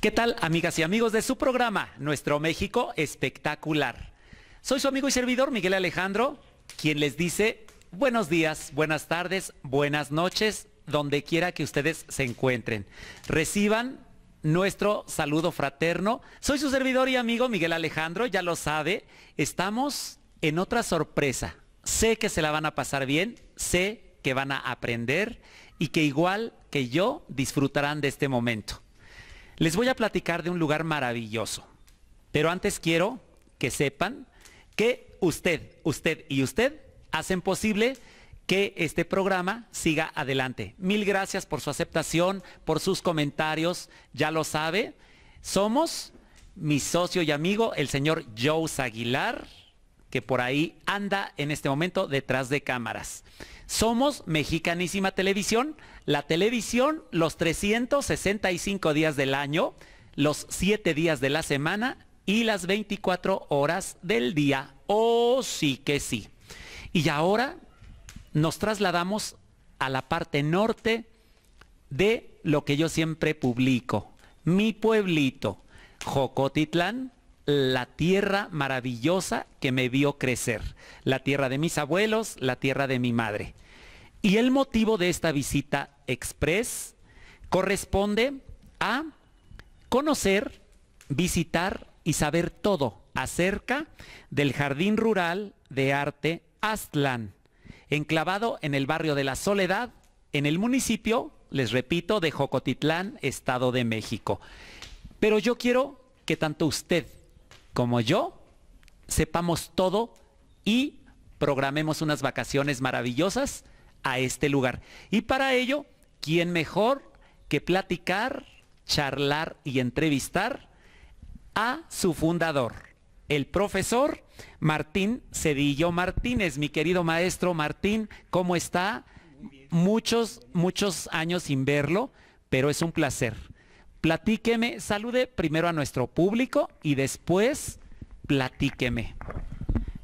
¿Qué tal, amigas y amigos de su programa, Nuestro México Espectacular? Soy su amigo y servidor Miguel Alejandro, quien les dice buenos días, buenas tardes, buenas noches, donde quiera que ustedes se encuentren. Reciban nuestro saludo fraterno. Soy su servidor y amigo Miguel Alejandro, ya lo sabe, estamos en otra sorpresa. Sé que se la van a pasar bien, sé que van a aprender y que igual que yo disfrutarán de este momento. Les voy a platicar de un lugar maravilloso, pero antes quiero que sepan que usted, usted y usted hacen posible que este programa siga adelante. Mil gracias por su aceptación, por sus comentarios, ya lo sabe. Somos mi socio y amigo, el señor Joe Aguilar que por ahí anda en este momento detrás de cámaras. Somos Mexicanísima Televisión, la televisión los 365 días del año, los 7 días de la semana y las 24 horas del día. Oh, sí que sí. Y ahora nos trasladamos a la parte norte de lo que yo siempre publico, mi pueblito, Jocotitlán, la tierra maravillosa que me vio crecer, la tierra de mis abuelos, la tierra de mi madre. Y el motivo de esta visita express corresponde a conocer, visitar y saber todo acerca del Jardín Rural de Arte Aztlán, enclavado en el barrio de la Soledad, en el municipio, les repito, de Jocotitlán, Estado de México. Pero yo quiero que tanto usted como yo sepamos todo y programemos unas vacaciones maravillosas a este lugar. Y para ello, ¿quién mejor que platicar, charlar y entrevistar a su fundador, el profesor Martín Cedillo Martínez? Mi querido maestro Martín, ¿cómo está? Muchos, muchos años sin verlo, pero es un placer. Platíqueme, salude primero a nuestro público y después platíqueme.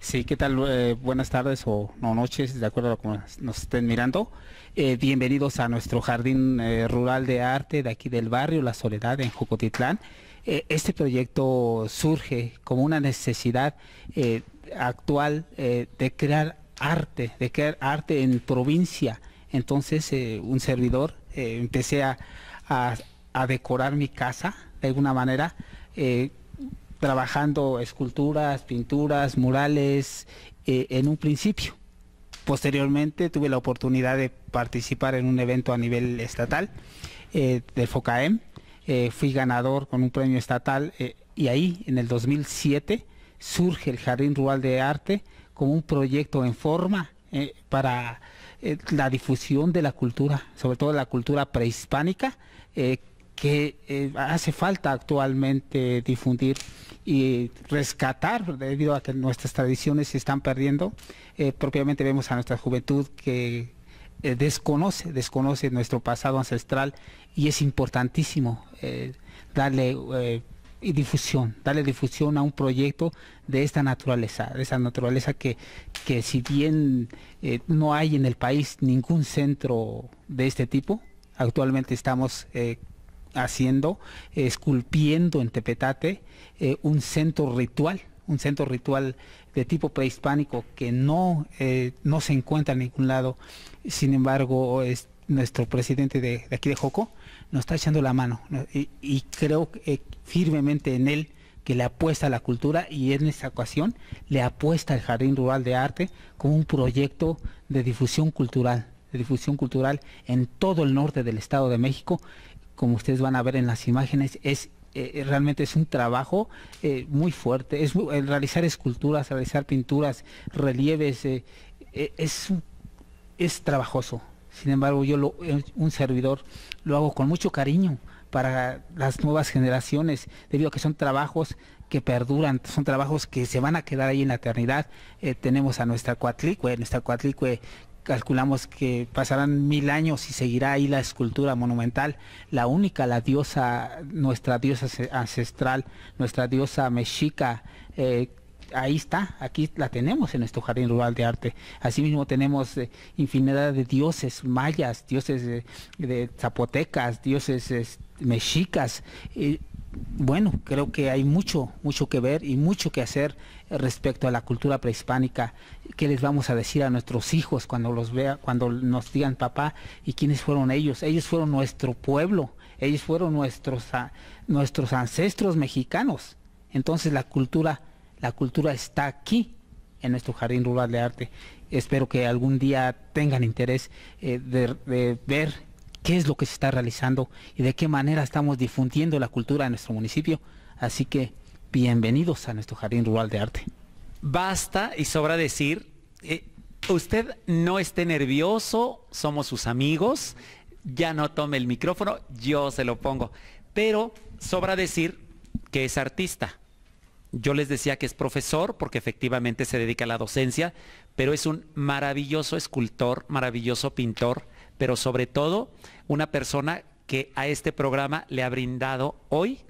Sí, ¿qué tal? Eh, buenas tardes o noches, de acuerdo a cómo nos estén mirando. Eh, bienvenidos a nuestro jardín eh, rural de arte de aquí del barrio La Soledad en Jocotitlán. este proyecto surge como una necesidad actual de crear arte, de crear arte en provincia. Entonces, un servidor empecé a a decorar mi casa de alguna manera, eh, trabajando esculturas, pinturas, murales eh, en un principio. Posteriormente tuve la oportunidad de participar en un evento a nivel estatal de eh, del FOCAEM. fui ganador con un premio estatal y ahí, en el 2007, surge el Jardín Rural de Arte como un proyecto en forma para la difusión de la cultura, sobre todo la cultura prehispánica, que eh, hace falta actualmente difundir y rescatar debido a que nuestras tradiciones se están perdiendo. Eh, propiamente vemos a nuestra juventud que eh, desconoce, desconoce nuestro pasado ancestral y es importantísimo darle difusión, darle difusión a un proyecto de esta naturaleza, de esa naturaleza que, que si bien no hay en el país ningún centro de este tipo, actualmente estamos haciendo, esculpiendo en Tepetate eh, un centro ritual, un centro ritual de tipo prehispánico que no, eh, no se encuentra en ningún lado. Sin embargo, nuestro presidente de, aquí de Joco nos está echando la mano y, creo eh, firmemente en él que le apuesta a la cultura y en esta ocasión le apuesta al Jardín Rural de Arte como un proyecto de difusión cultural de difusión cultural en todo el norte del Estado de México como ustedes van a ver en las imágenes, es eh, eh, realmente es un trabajo eh, muy fuerte. Es realizar esculturas, realizar pinturas, relieves, es, es trabajoso. Sin embargo, yo un servidor lo hago con mucho cariño para las nuevas generaciones, debido a que son trabajos que perduran, son trabajos que se van a quedar ahí en la eternidad. tenemos a nuestra cuatlicue, nuestra cuatlicue, calculamos que pasarán mil años y seguirá ahí la escultura monumental, la única, la diosa, nuestra diosa ancestral, nuestra diosa mexica. Eh, ahí está, aquí la tenemos en nuestro jardín rural de arte. Asimismo tenemos eh, infinidad de dioses mayas, dioses de zapotecas, dioses este, mexicas bueno, creo que hay mucho, mucho que ver y mucho que hacer respecto a la cultura prehispánica. ¿Qué les vamos a decir a nuestros hijos cuando los vea, cuando nos digan papá y quiénes fueron ellos? Ellos fueron nuestro pueblo, ellos fueron nuestros, nuestros ancestros mexicanos. Entonces la cultura, la cultura está aquí en nuestro jardín rural de arte. Espero que algún día tengan interés eh, de ver qué es lo que se está realizando y de qué manera estamos difundiendo la cultura de nuestro municipio. Así que bienvenidos a nuestro Jardín Rural de Arte. Basta y sobra decir, eh, usted no esté nervioso, somos sus amigos, ya no tome el micrófono, yo se lo pongo. Pero sobra decir que es artista. Yo les decía que es profesor porque efectivamente se dedica a la docencia, pero es un maravilloso escultor, maravilloso pintor, pero sobre todo una persona que a este programa le ha brindado hoy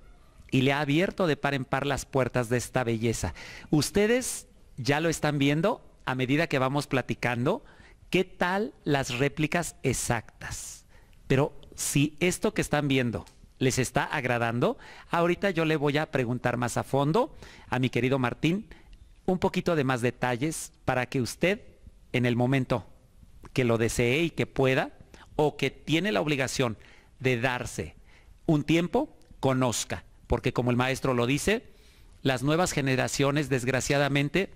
y le ha abierto de par en par las puertas de esta belleza. Ustedes ya lo están viendo a medida que vamos platicando, qué tal las réplicas exactas. Pero si esto que están viendo les está agradando, ahorita yo le voy a preguntar más a fondo a mi querido Martín un poquito de más detalles para que usted en el momento que lo desee y que pueda, o que tiene la obligación de darse un tiempo, conozca. Porque como el maestro lo dice, las nuevas generaciones, desgraciadamente,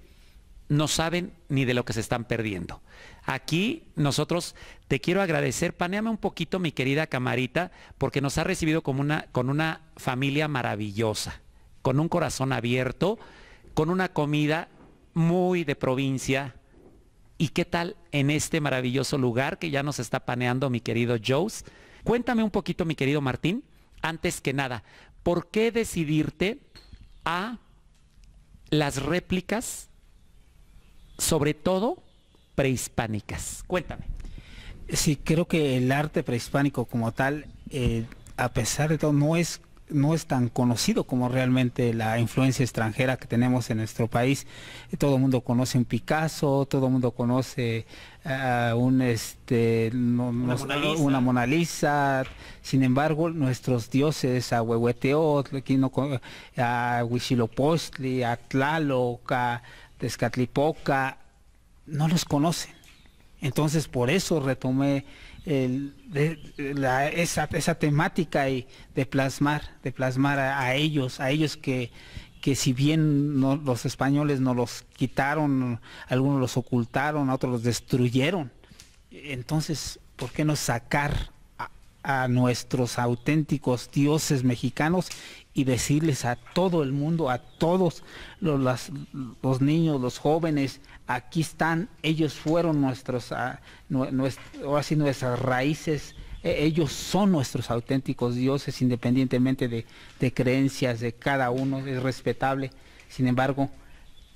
no saben ni de lo que se están perdiendo. Aquí nosotros te quiero agradecer, paneame un poquito mi querida camarita, porque nos ha recibido como una, con una familia maravillosa, con un corazón abierto, con una comida muy de provincia, ¿Y qué tal en este maravilloso lugar que ya nos está paneando mi querido Joes? Cuéntame un poquito, mi querido Martín, antes que nada, ¿por qué decidirte a las réplicas, sobre todo prehispánicas? Cuéntame. Sí, creo que el arte prehispánico como tal, eh, a pesar de todo, no es no es tan conocido como realmente la influencia extranjera que tenemos en nuestro país. Todo el mundo conoce un Picasso, todo el mundo conoce ah, un, este, una, Mona Lisa. Sin embargo, nuestros dioses, a Huehueteotl, a Huichilopochtli, a Tlaloc, a Tezcatlipoca, no los conocen. Entonces, por eso retomé de, la, esa, esa, temática y de plasmar, de plasmar a, ellos, a ellos que, que si bien no, los españoles no los quitaron, algunos los ocultaron, otros los destruyeron, entonces, ¿por qué no sacar a, nuestros auténticos dioses mexicanos y decirles a todo el mundo, a todos los, los niños, los jóvenes, aquí están, ellos fueron nuestros, ah, nuestro, así nuestras raíces, e-, ellos son nuestros auténticos dioses, independientemente de, de creencias de cada uno, es respetable. Sin embargo,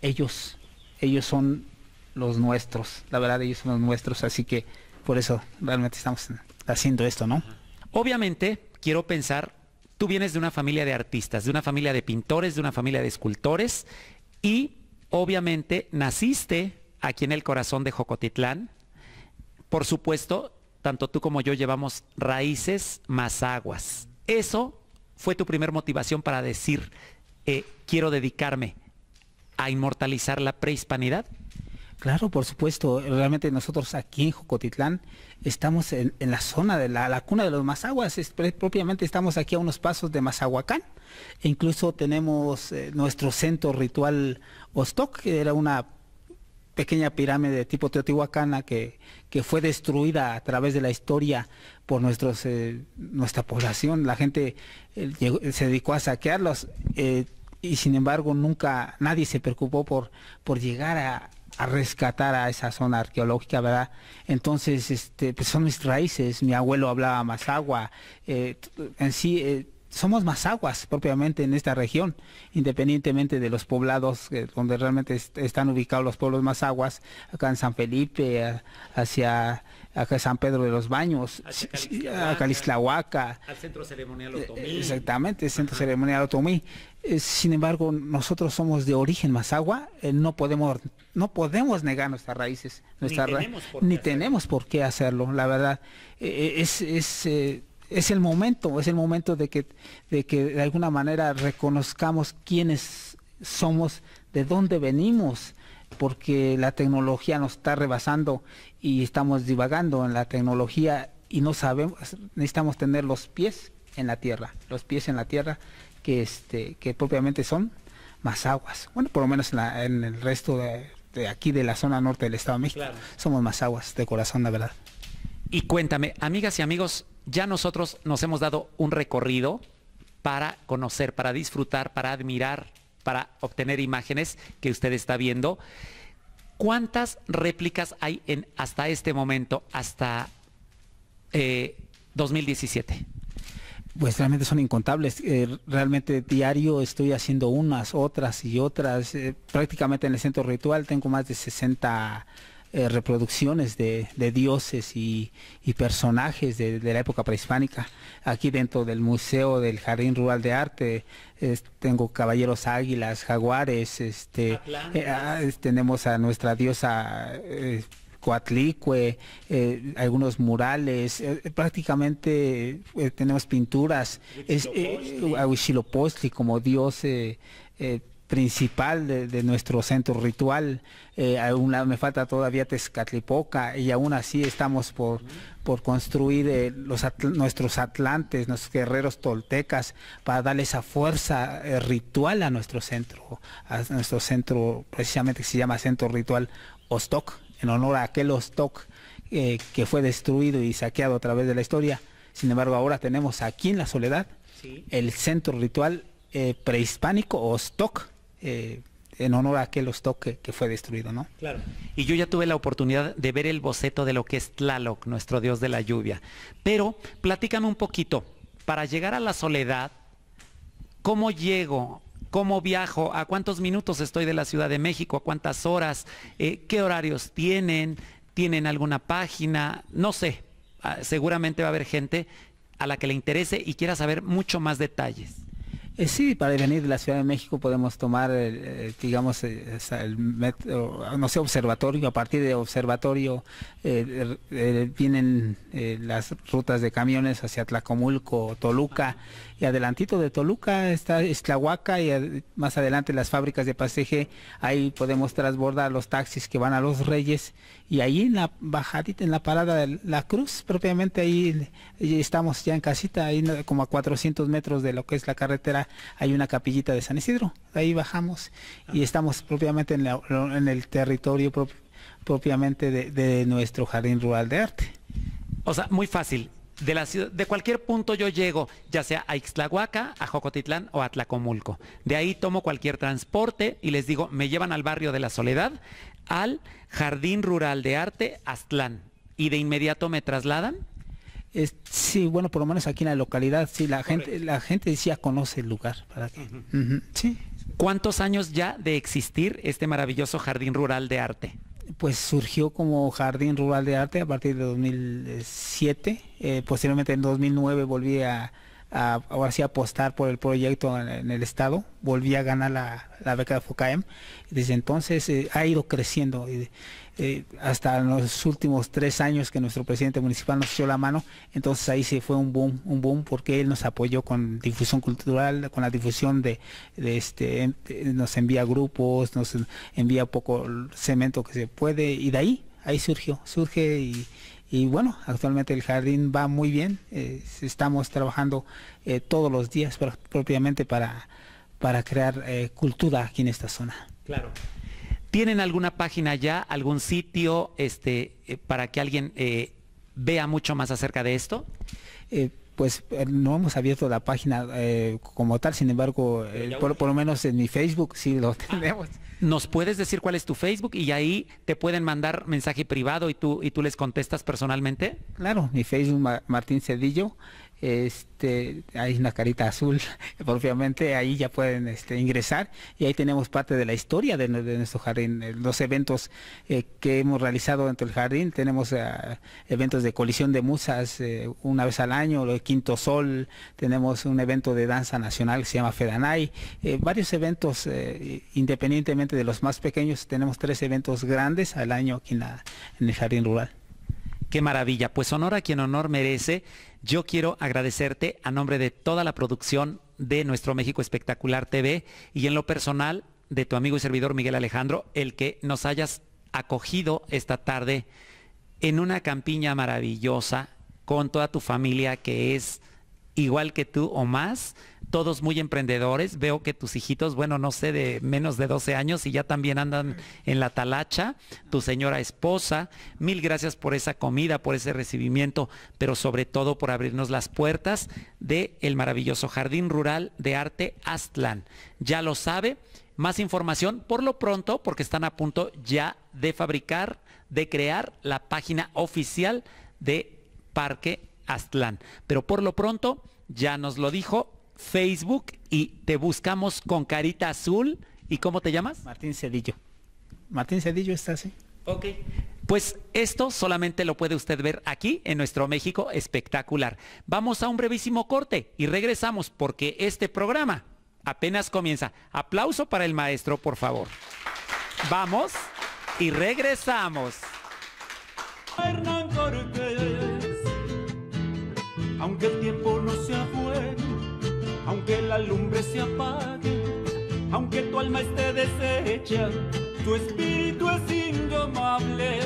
ellos, ellos son los nuestros, la verdad ellos son los nuestros, así que por eso realmente estamos haciendo esto, ¿no? Obviamente, quiero pensar, tú vienes de una familia de artistas, de una familia de pintores, de una familia de escultores y Obviamente naciste aquí en el corazón de Jocotitlán. Por supuesto, tanto tú como yo llevamos raíces más aguas. Eso fue tu primer motivación para decir, eh, quiero dedicarme a inmortalizar la prehispanidad. Claro, por supuesto. Realmente nosotros aquí en Jocotitlán estamos en, la zona de la, cuna de los Mazaguas. propiamente estamos aquí a unos pasos de Mazahuacán. E incluso tenemos eh, nuestro centro ritual Ostok, que era una pequeña pirámide de tipo teotihuacana que, que, fue destruida a través de la historia por nuestros, eh, nuestra población. La gente eh, se dedicó a saquearlos eh, y sin embargo nunca nadie se preocupó por, por llegar a, rescatar a esa zona arqueológica, ¿verdad? Entonces, este, pues son mis raíces. Mi abuelo hablaba más agua. en sí somos más aguas propiamente en esta región, independientemente de los poblados eh, donde realmente están ubicados los pueblos más aguas, acá en San Felipe, hacia San Pedro de los Baños, a Calixtlahuaca. Al centro ceremonial eh, eh, Otomí. Exactamente, centro ceremonial Otomí. sin embargo, nosotros somos de origen Mazagua, no podemos no podemos negar nuestras raíces, ni, tenemos por, ni tenemos por, qué hacerlo, la verdad. es, es es el momento, es el momento de que, de que de alguna manera reconozcamos quiénes somos, de dónde venimos, porque la tecnología nos está rebasando y estamos divagando en la tecnología y no sabemos, necesitamos tener los pies en la tierra, los pies en la tierra que, este, que propiamente son más aguas. Bueno, por lo menos en, el resto de, aquí de la zona norte del Estado de México somos más aguas de corazón, la verdad. Y cuéntame, amigas y amigos, ya nosotros nos hemos dado un recorrido para conocer, para disfrutar, para admirar, para obtener imágenes que usted está viendo. ¿Cuántas réplicas hay en, hasta este momento, hasta 2017? Eh, pues realmente son incontables. Eh, realmente diario estoy haciendo unas, otras y otras. Eh, prácticamente en el centro ritual tengo más de 60 eh, reproducciones de, dioses y, personajes de, la época prehispánica. Aquí dentro del Museo del Jardín Rural de Arte tengo caballeros águilas, jaguares, este, eh, ah, tenemos a nuestra diosa eh, Coatlicue, algunos murales, prácticamente tenemos pinturas, es, como dios principal de, nuestro centro ritual. Eh, aún me falta todavía Tezcatlipoca y aún así estamos por, por construir eh, nuestros atlantes, nuestros guerreros toltecas, para darle esa fuerza eh, ritual a nuestro centro, a nuestro centro precisamente que se llama Centro Ritual Ostok, en honor a aquel Ostok que fue destruido y saqueado a través de la historia. Sin embargo, ahora tenemos aquí en la soledad el centro ritual prehispánico Ostok eh, en honor a aquel los que, que, fue destruido, ¿no? Claro. Y yo ya tuve la oportunidad de ver el boceto de lo que es Tlaloc, nuestro dios de la lluvia. Pero platícame un poquito, para llegar a la soledad, ¿cómo llego? ¿Cómo viajo? ¿A cuántos minutos estoy de la Ciudad de México? ¿A cuántas horas? Eh, ¿Qué horarios tienen? ¿Tienen alguna página? No sé. Ah, seguramente va a haber gente a la que le interese y quiera saber mucho más detalles. Eh, sí, para venir de la Ciudad de México podemos tomar, eh, eh, digamos, el no sé, observatorio. A partir de observatorio vienen las rutas de camiones hacia Tlacomulco, Toluca y adelantito de Toluca está Esclahuaca y más adelante las fábricas de Paseje. ahí podemos trasbordar los taxis que van a Los Reyes y ahí en la bajadita, en la parada de La Cruz, propiamente ahí estamos ya en casita, ahí como a 400 metros de lo que es la carretera hay una capillita de San Isidro, ahí bajamos y ah. estamos propiamente en, el territorio propiamente de, de nuestro jardín rural de arte. O sea, muy fácil de, cualquier punto yo llego, ya sea a Ixtlahuaca, a Jocotitlán o a Tlacomulco. De ahí tomo cualquier transporte y les digo, me llevan al barrio de la Soledad, al Jardín Rural de Arte Aztlán. Y de inmediato me trasladan sí, bueno, por lo menos aquí en la localidad, sí, la gente, la gente sí ya conoce el lugar. ¿para ¿Cuántos años ya de existir este maravilloso jardín rural de arte? pues surgió como Jardín Rural de Arte a partir de 2007. Eh, posteriormente en 2009 volví a, apostar por el proyecto en, el estado. Volví a ganar la, beca de FOCAEM. Desde entonces eh, ha ido creciendo. Eh, hasta los últimos tres años que nuestro presidente municipal nos echó la mano, entonces ahí se fue un boom, un boom porque él nos apoyó con difusión cultural, con la difusión de, este, eh, nos envía grupos, nos envía poco cemento que se puede y de ahí, ahí surgió, surge y, bueno, actualmente el jardín va muy bien, eh, estamos trabajando todos los días propiamente para, para crear cultura aquí en esta zona. Claro. ¿Tienen alguna página ya, algún sitio este, eh, para que alguien eh, vea mucho más acerca de esto? Eh, pues no hemos abierto la página como tal, sin embargo, por, lo menos en mi Facebook sí lo ah. tenemos. ¿Nos puedes decir cuál es tu Facebook y ahí te pueden mandar mensaje privado y tú, y tú les contestas personalmente? Claro, mi Facebook Martín Cedillo este, hay una carita azul, obviamente ahí ya pueden este, ingresar y ahí tenemos parte de la historia de, nuestro jardín, eh, los eventos eh, que hemos realizado dentro del jardín, tenemos eh, eventos de colisión de musas una vez al año, el Quinto Sol, tenemos un evento de danza nacional que se llama Fedanay, varios eventos, independientemente de los más pequeños, tenemos tres eventos grandes al año aquí en, en el jardín rural. Qué maravilla, pues honor a quien honor merece. Yo quiero agradecerte a nombre de toda la producción de nuestro México Espectacular TV y en lo personal de tu amigo y servidor Miguel Alejandro, el que nos hayas acogido esta tarde en una campiña maravillosa con toda tu familia que es igual que tú o más, todos muy emprendedores. Veo que tus hijitos, bueno, no sé, de menos de 12 años y ya también andan en la talacha, tu señora esposa. Mil gracias por esa comida, por ese recibimiento, pero sobre todo por abrirnos las puertas del el maravilloso Jardín Rural de Arte Aztlán. Ya lo sabe, más información por lo pronto, porque están a punto ya de fabricar, de crear la página oficial de Parque Aztlán. Pero por lo pronto, ya nos lo dijo Facebook y te buscamos con carita azul. ¿Y cómo te llamas? Martín Cedillo. Martín Cedillo está así. Ok. Pues esto solamente lo puede usted ver aquí en nuestro México espectacular. Vamos a un brevísimo corte y regresamos porque este programa apenas comienza. Aplauso para el maestro, por favor. Vamos y regresamos aunque el tiempo no sea bueno, aunque la lumbre se apague, aunque tu alma esté deshecha, tu espíritu es indomable.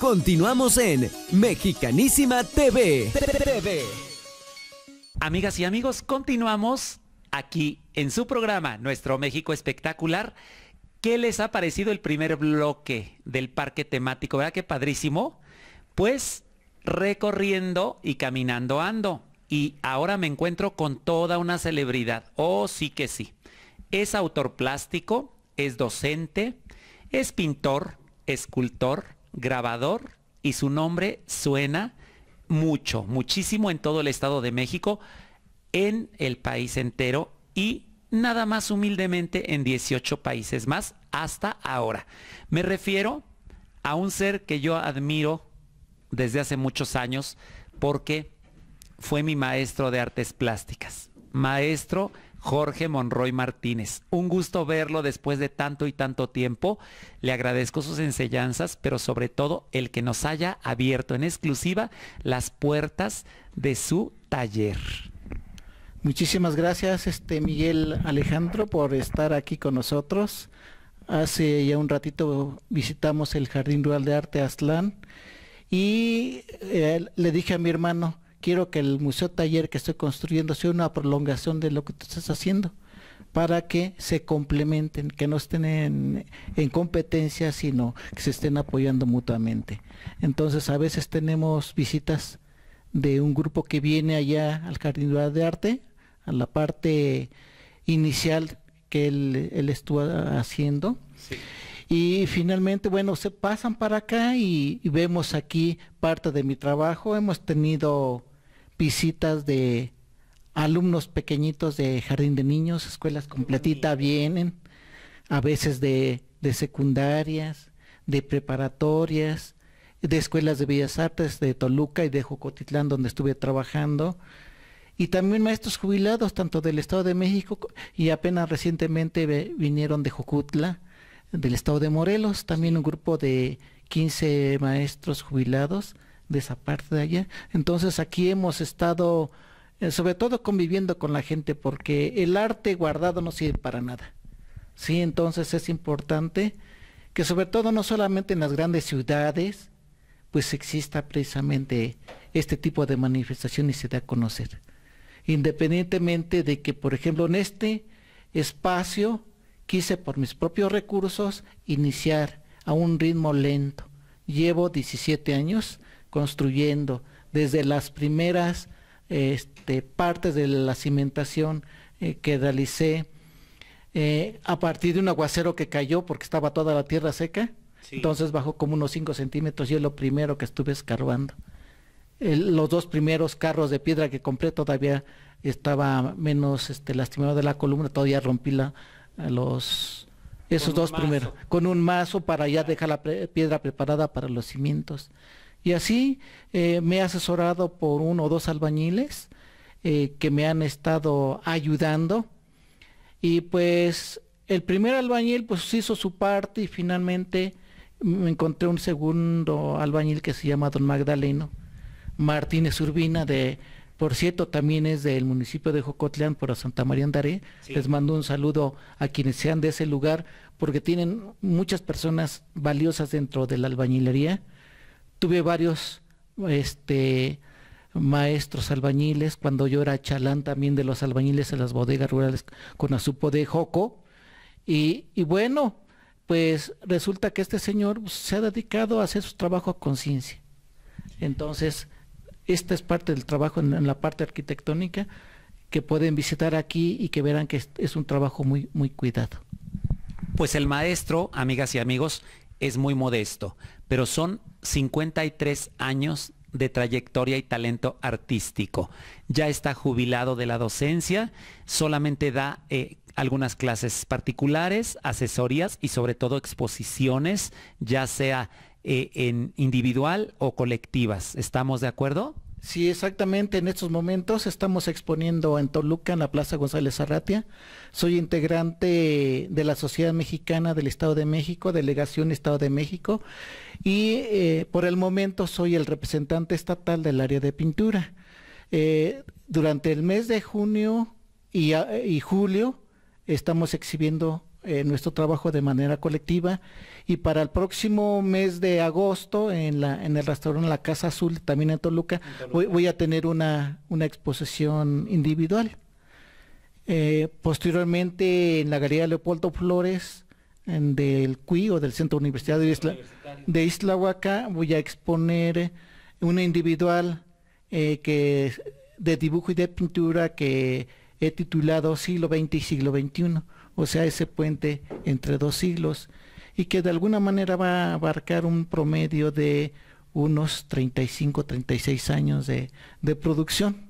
Continuamos en Mexicanísima TV. Amigas y amigos, continuamos aquí en su programa, Nuestro México Espectacular. ¿Qué les ha parecido el primer bloque del parque temático? ¿Verdad que padrísimo? Pues recorriendo y caminando ando. Y ahora me encuentro con toda una celebridad. Oh, sí que sí. Es autor plástico, es docente, es pintor, escultor, grabador y su nombre suena mucho, muchísimo en todo el Estado de México, en el país entero y nada más humildemente en 18 países más hasta ahora. Me refiero a un ser que yo admiro desde hace muchos años porque fue mi maestro de artes plásticas, maestro Jorge Monroy Martínez. Un gusto verlo después de tanto y tanto tiempo. Le agradezco sus enseñanzas, pero sobre todo el que nos haya abierto en exclusiva las puertas de su taller. Muchísimas gracias, este Miguel Alejandro, por estar aquí con nosotros. Hace ya un ratito visitamos el Jardín Rural de Arte Aztlán y eh, le dije a mi hermano, quiero que el museo taller que estoy construyendo sea una prolongación de lo que tú estás haciendo para que se complementen, que no estén en, competencia, sino que se estén apoyando mutuamente. Entonces, a veces tenemos visitas de un grupo que viene allá al Jardín Rural de Arte, a la parte inicial que él, estuvo haciendo. Y finalmente, bueno, se pasan para acá y, vemos aquí parte de mi trabajo. Hemos tenido visitas de alumnos pequeñitos de jardín de niños, escuelas completitas vienen, a veces de, de secundarias, de preparatorias, de escuelas de bellas artes de Toluca y de Jocotitlán donde estuve trabajando y también maestros jubilados, tanto del Estado de México y apenas recientemente vinieron de Jucutla, del Estado de Morelos, también un grupo de 15 maestros jubilados de esa parte de allá. Entonces aquí hemos estado eh, sobre todo conviviendo con la gente porque el arte guardado no sirve para nada. Sí, entonces es importante que sobre todo no solamente en las grandes ciudades pues exista precisamente este tipo de manifestación y se dé a conocer independientemente de que, por ejemplo, en este espacio quise por mis propios recursos iniciar a un ritmo lento. Llevo 17 años construyendo desde las primeras este, partes de la cimentación eh, que realicé eh, a partir de un aguacero que cayó porque estaba toda la tierra seca. Entonces bajó como unos 5 centímetros y es lo primero que estuve escarbando los dos primeros carros de piedra que compré todavía estaba menos este, lastimado de la columna, todavía rompí eh, los, esos dos primeros, con un mazo para ya dejar la piedra preparada para los cimientos. Y así eh, me he asesorado por uno o dos albañiles eh, que me han estado ayudando. Y pues el primer albañil pues hizo su parte y finalmente me encontré un segundo albañil que se llama Don Magdaleno Martínez Urbina de por cierto, también es del municipio de Jocotlán, por Santa María Andaré. Les mando un saludo a quienes sean de ese lugar, porque tienen muchas personas valiosas dentro de la albañilería. Tuve varios este, maestros albañiles, cuando yo era chalán también de los albañiles en las bodegas rurales con Azupo de Joco. Y, y bueno, pues resulta que este señor se ha dedicado a hacer su trabajo a conciencia. Entonces, esta es parte del trabajo en, la parte arquitectónica que pueden visitar aquí y que verán que es, un trabajo muy, muy cuidado. Pues el maestro, amigas y amigos, es muy modesto, pero son 53 años de trayectoria y talento artístico. Ya está jubilado de la docencia, solamente da eh, algunas clases particulares, asesorías y sobre todo exposiciones, ya sea eh, en individual o colectivas. ¿Estamos de acuerdo? Sí, exactamente. En estos momentos estamos exponiendo en Toluca, en la Plaza González Arratia. Soy integrante de la Sociedad Mexicana del Estado de México, Delegación Estado de México, y eh, por el momento soy el representante estatal del área de pintura. Eh, durante el mes de junio y, y julio estamos exhibiendo eh, nuestro trabajo de manera colectiva y para el próximo mes de agosto en la en el restaurante La Casa Azul también en Toluca, Voy, a tener una, una exposición individual eh, posteriormente en la galería Leopoldo Flores del CUI o del Centro Universitario de Isla de Huaca voy a exponer una individual eh, que de dibujo y de pintura que he titulado siglo XX y siglo XXI o sea, ese puente entre dos siglos, y que de alguna manera va a abarcar un promedio de unos 35, 36 años de, producción.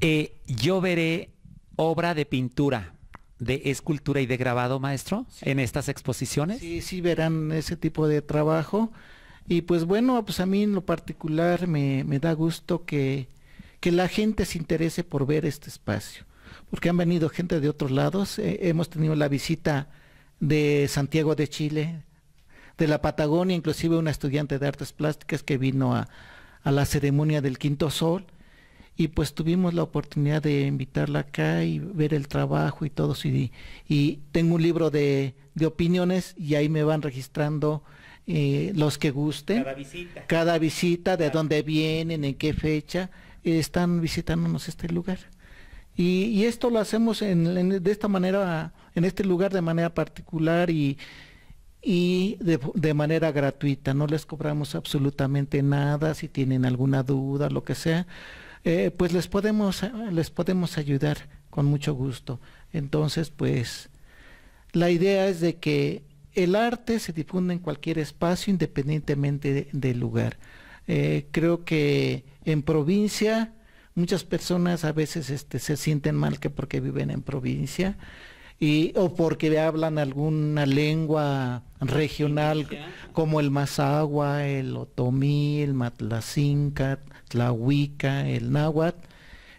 Eh, yo veré obra de pintura, de escultura y de grabado, maestro, en estas exposiciones. Sí, sí verán ese tipo de trabajo. Y pues bueno, pues a mí en lo particular me, da gusto que la gente se interese por ver este espacio porque han venido gente de otros lados. Eh, hemos tenido la visita de Santiago de Chile, de la Patagonia, inclusive una estudiante de artes plásticas que vino a, la ceremonia del Quinto Sol. Y pues tuvimos la oportunidad de invitarla acá y ver el trabajo y todo. Y, y tengo un libro de, opiniones y ahí me van registrando eh, los que gusten. Cada visita. Cada visita, de dónde vienen, en qué fecha, eh, están visitándonos este lugar. Y, esto lo hacemos en, de esta manera, en este lugar de manera particular y, y de, manera gratuita. No les cobramos absolutamente nada. Si tienen alguna duda, lo que sea, eh, pues les podemos, les podemos ayudar con mucho gusto. Entonces, pues la idea es de que el arte se difunda en cualquier espacio independientemente del lugar. Eh, creo que en provincia Muchas personas a veces este, se sienten mal que porque viven en provincia y, o porque hablan alguna lengua regional como el mazagua, el otomí, el matlacinca, tlahuica, el náhuatl.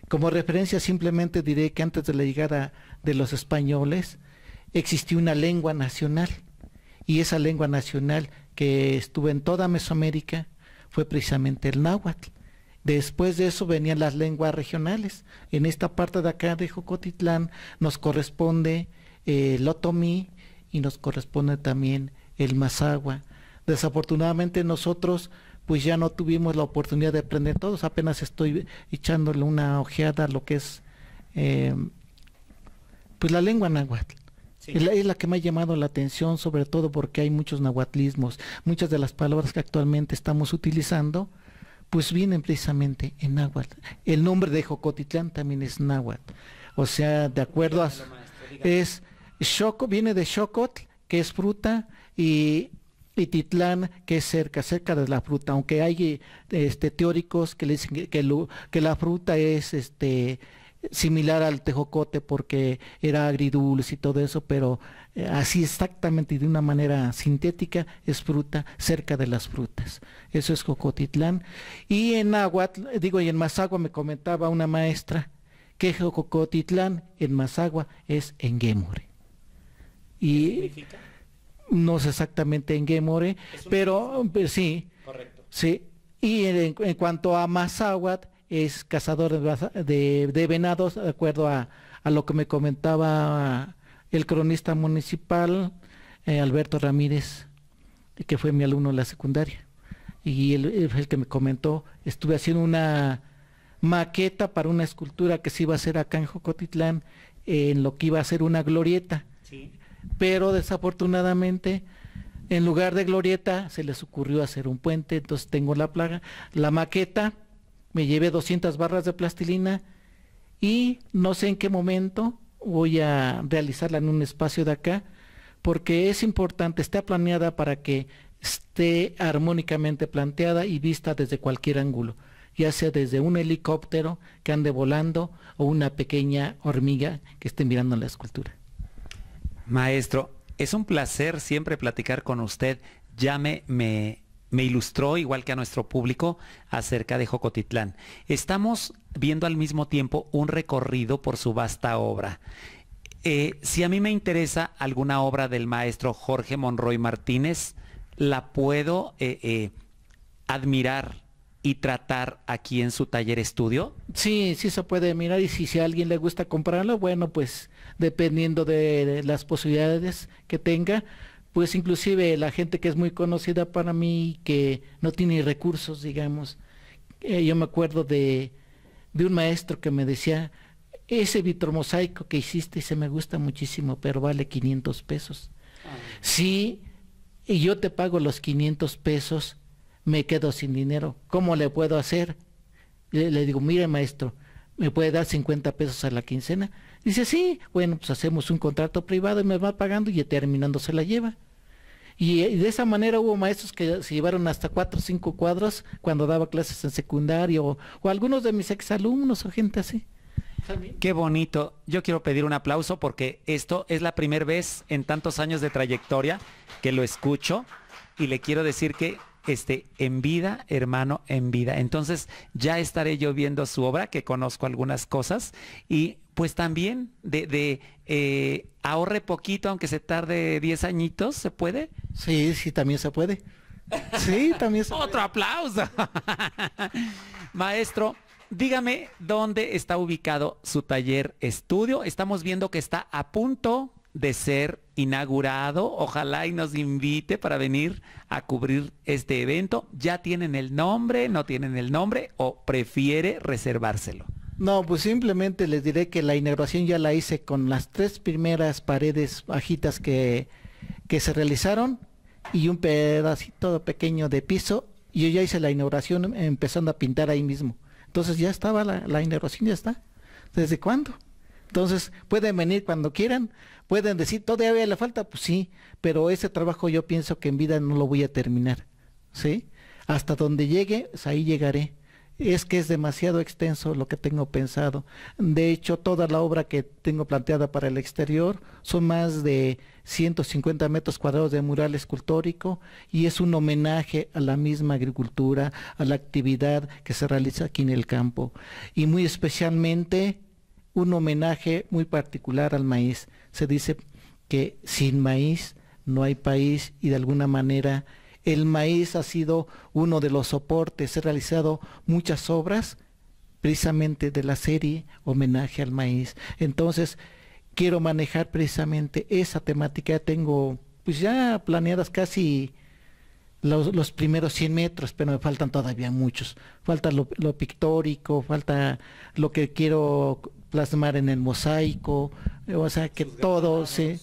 Como referencia simplemente diré que antes de la llegada de los españoles existió una lengua nacional y esa lengua nacional que estuvo en toda Mesoamérica fue precisamente el náhuatl. Después de eso venían las lenguas regionales. En esta parte de acá de Jocotitlán nos corresponde eh, el otomí y nos corresponde también el mazagua. Desafortunadamente nosotros pues ya no tuvimos la oportunidad de aprender todos, apenas estoy echándole una ojeada a lo que es eh, pues la lengua náhuatl. Es, la, es la, que me ha llamado la atención, sobre todo porque hay muchos nahuatlismos. Muchas de las palabras que actualmente estamos utilizando pues vienen precisamente en náhuatl. El nombre de Jocotitlán también es náhuatl. O sea, de acuerdo a... Es viene de Xocotl, que es fruta, y, y, Titlán, que es cerca, cerca de la fruta, aunque hay este, teóricos que le dicen que, la fruta es este similar al tejocote porque era agridulce y todo eso, pero así exactamente y de una manera sintética, es fruta cerca de las frutas. Eso es cocotitlán. Y en Aguat digo, y en Mazagua me comentaba una maestra que cocotitlán en Mazagua es Enguemore. Y No es exactamente en gémore, pero pues, sí. Correcto. Sí. Y en, cuanto a Mazagua, es cazador de, venados, de acuerdo a lo que me comentaba el cronista municipal eh, Alberto Ramírez, que fue mi alumno en la secundaria. Y él, fue el que me comentó, estuve haciendo una maqueta para una escultura que se iba a hacer acá en Jocotitlán, en lo que iba a ser una glorieta. Pero desafortunadamente, en lugar de glorieta, se les ocurrió hacer un puente, entonces tengo la plaga, la maqueta, me llevé 200 barras de plastilina y no sé en qué momento voy a realizarla en un espacio de acá, porque es importante, está planeada para que esté armónicamente planteada y vista desde cualquier ángulo, ya sea desde un helicóptero que ande volando o una pequeña hormiga que esté mirando la escultura. Maestro, es un placer siempre platicar con usted. llámeme me ilustró, igual que a nuestro público, acerca de Jocotitlán. Estamos viendo al mismo tiempo un recorrido por su vasta obra. Eh, si a mí me interesa alguna obra del maestro Jorge Monroy Martínez, la puedo eh, eh, admirar y tratar aquí en su taller estudio? Sí, sí se puede mirar y si, a alguien le gusta comprarla, bueno, pues dependiendo de las posibilidades que tenga, pues inclusive la gente que es muy conocida para mí, que no tiene recursos, digamos. Eh, yo me acuerdo de, un maestro que me decía, ese vitromosaico que hiciste se me gusta muchísimo, pero vale 500 pesos. Ah. Sí, y yo te pago los 500 pesos, me quedo sin dinero. ¿Cómo le puedo hacer? Le, digo, mire maestro, ¿me puede dar 50 pesos a la quincena? Dice, sí, bueno, pues hacemos un contrato privado y me va pagando y terminando se la lleva. Y eh, de esa manera hubo maestros que se llevaron hasta cuatro o cinco cuadros cuando daba clases en secundario, o, algunos de mis exalumnos o gente así. Qué bonito. Yo quiero pedir un aplauso porque esto es la primera vez en tantos años de trayectoria que lo escucho y le quiero decir que este, en vida, hermano, en vida. Entonces ya estaré yo viendo su obra, que conozco algunas cosas, y pues también de, eh, ahorre poquito, aunque se tarde 10 añitos, ¿se puede? Sí, sí, también se puede. Sí, también se Otro aplauso. Maestro, dígame dónde está ubicado su taller estudio. Estamos viendo que está a punto de ser inaugurado. Ojalá y nos invite para venir a cubrir este evento. ¿Ya tienen el nombre? ¿No tienen el nombre? ¿O prefiere reservárselo? No, pues simplemente les diré que la inauguración ya la hice con las tres primeras paredes bajitas que, que se realizaron y un pedacito pequeño de piso. Yo ya hice la inauguración empezando a pintar ahí mismo. Entonces ya estaba la, la inauguración, ya está. ¿Desde cuándo? Entonces pueden venir cuando quieran. Pueden decir, todavía le falta, pues sí, pero ese trabajo yo pienso que en vida no lo voy a terminar, ¿sí? Hasta donde llegue, pues ahí llegaré. Es que es demasiado extenso lo que tengo pensado. De hecho, toda la obra que tengo planteada para el exterior son más de 150 metros cuadrados de mural escultórico y es un homenaje a la misma agricultura, a la actividad que se realiza aquí en el campo. Y muy especialmente un homenaje muy particular al maíz. Se dice que sin maíz no hay país y de alguna manera el maíz ha sido uno de los soportes. He realizado muchas obras precisamente de la serie Homenaje al Maíz. Entonces, quiero manejar precisamente esa temática. tengo pues ya planeadas casi los, primeros 100 metros, pero me faltan todavía muchos. Falta lo pictórico, falta lo que quiero plasmar en el mosaico, eh, o sea, que todo, sí.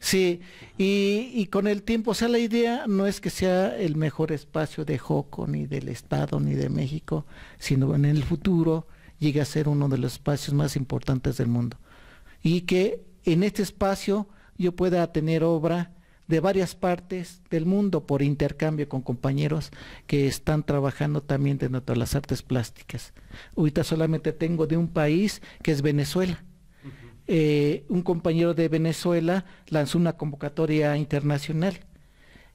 Sí, y, y, con el tiempo, o sea, la idea no es que sea el mejor espacio de Joco, ni del Estado, ni de México, sino en el futuro llegue a ser uno de los espacios más importantes del mundo. Y que en este espacio yo pueda tener obra de varias partes del mundo por intercambio con compañeros que están trabajando también dentro de las artes plásticas. Ahorita solamente tengo de un país que es Venezuela. Eh, un compañero de Venezuela lanzó una convocatoria internacional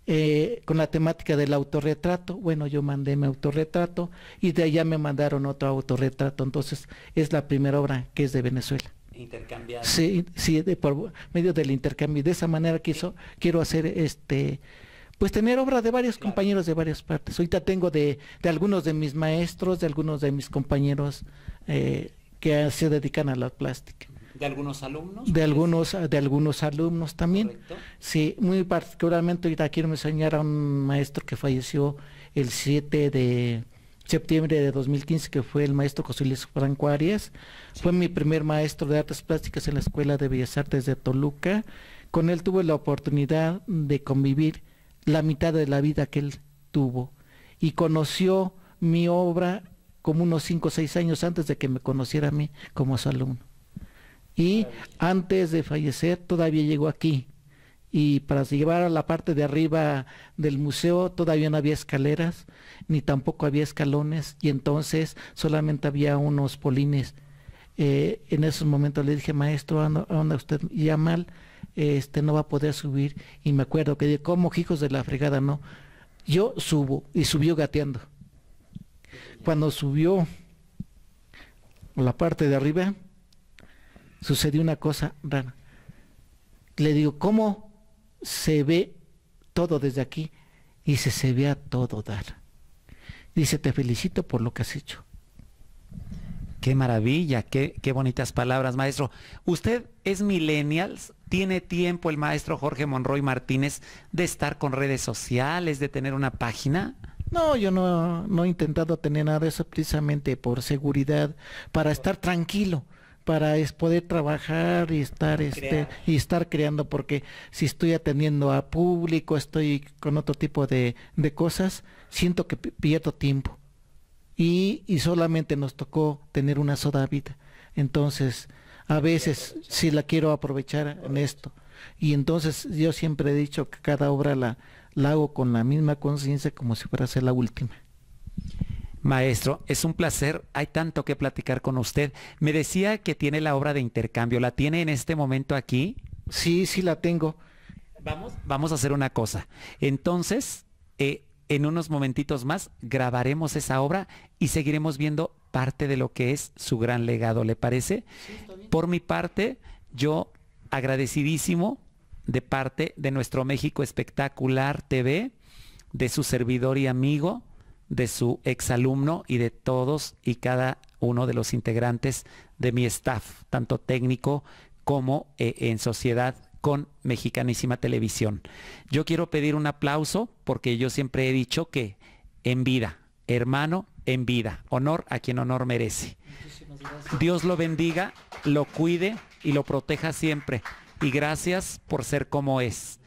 eh, con la temática del autorretrato. Bueno, yo mandé mi autorretrato y de allá me mandaron otro autorretrato. Entonces es la primera obra que es de Venezuela. Intercambiar. Sí, sí por medio del intercambio. De esa manera quiso, quiero hacer este pues tener obra de varios compañeros de varias partes. Ahorita tengo de, algunos de mis maestros, de algunos de mis compañeros eh, que se dedican a la plástica. ¿De algunos alumnos? De algunos, de algunos alumnos también. Correcto. Sí, muy particularmente ahorita quiero enseñar a un maestro que falleció el 7 de septiembre de 2015, que fue el maestro José Franco Arias. Fue mi primer maestro de artes plásticas en la Escuela de Bellas Artes de Toluca. Con él tuve la oportunidad de convivir la mitad de la vida que él tuvo y conoció mi obra como unos 5 o 6 años antes de que me conociera a mí como su alumno. Y antes de fallecer todavía llegó aquí y para llevar a la parte de arriba del museo todavía no había escaleras, ni tampoco había escalones, y entonces solamente había unos polines. Eh, en esos momentos le dije, maestro, anda, usted ya mal, este, no va a poder subir. Y me acuerdo que dije, ¿cómo hijos de la fregada? No, yo subo, y subió gateando. Cuando subió a la parte de arriba, sucedió una cosa rara. Le digo, ¿cómo? se ve todo desde aquí y se, se ve a todo dar. Dice, te felicito por lo que has hecho. Qué maravilla, qué, bonitas palabras, maestro. ¿Usted es millennials? ¿Tiene tiempo el maestro Jorge Monroy Martínez de estar con redes sociales, de tener una página? No, yo no, no he intentado tener nada de eso precisamente por seguridad, para estar tranquilo para poder trabajar y estar este y estar creando porque si estoy atendiendo a público estoy con otro tipo de, de cosas siento que pierdo tiempo y, y, solamente nos tocó tener una sola vida entonces a veces si la quiero aprovechar en esto y entonces yo siempre he dicho que cada obra la, la hago con la misma conciencia como si fuera a ser la última Maestro, es un placer, hay tanto que platicar con usted. Me decía que tiene la obra de intercambio, ¿la tiene en este momento aquí? Sí, sí la tengo. Vamos, vamos a hacer una cosa. Entonces, eh, en unos momentitos más grabaremos esa obra y seguiremos viendo parte de lo que es su gran legado, ¿le parece? Por mi parte, yo agradecidísimo de parte de nuestro México Espectacular TV, de su servidor y amigo, de su exalumno y de todos y cada uno de los integrantes de mi staff, tanto técnico como eh, en sociedad con Mexicanísima Televisión. Yo quiero pedir un aplauso porque yo siempre he dicho que en vida, hermano, en vida, honor a quien honor merece. Dios lo bendiga, lo cuide y lo proteja siempre. Y gracias por ser como es.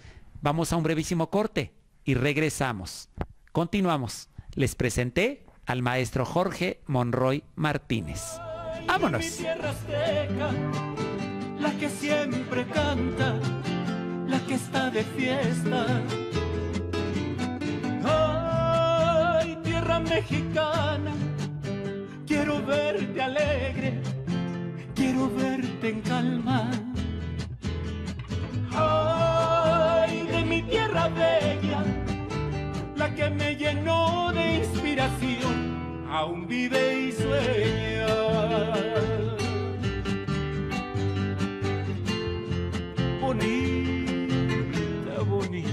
Vamos a un brevísimo corte y regresamos. Continuamos les presenté al maestro Jorge Monroy Martínez. ¡Vámonos! tierra la que siempre canta, la que está de fiesta. ¡Ay, tierra mexicana! Quiero verte alegre, quiero verte en calma. ¡Ay, de mi tierra bella! la que me llenó de inspiración, aún vive y sueña. Bonita, bonita.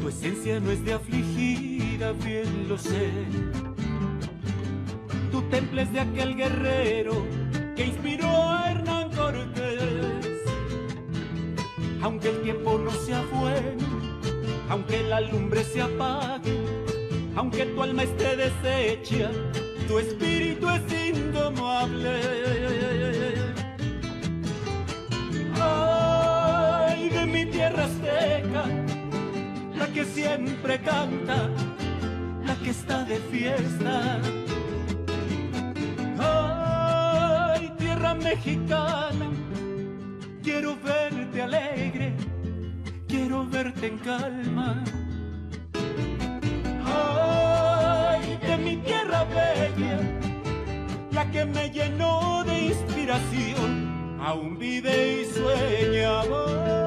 Tu esencia no es de afligir vida, fiel lo sé. Tu temples de aquel guerrero que inspiró a Hernán Cortés. Aunque el tiempo no sea bueno, aunque la lumbre se apague, aunque tu alma esté deshecha, tu espíritu es indomable. Ay, de mi tierra azteca, la que siempre canta que está de fiesta. Ay, tierra mexicana, quiero verte alegre, quiero verte en calma. Ay, que mi tierra bella, la que me llenó de inspiración, aún vive y sueña.